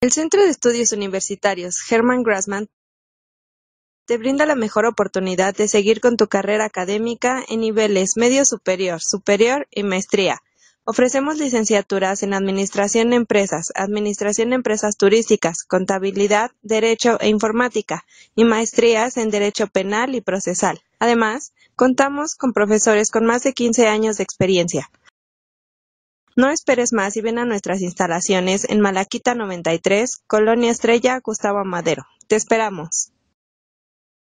El Centro de Estudios Universitarios Hermann Grassmann te brinda la mejor oportunidad de seguir con tu carrera académica en niveles medio superior, superior y maestría. Ofrecemos licenciaturas en Administración de Empresas, Administración de Empresas Turísticas, Contabilidad, Derecho e Informática y maestrías en Derecho Penal y Procesal. Además, contamos con profesores con más de 15 años de experiencia. No esperes más y ven a nuestras instalaciones en Malaquita 93, Colonia Estrella, Gustavo Madero. Te esperamos.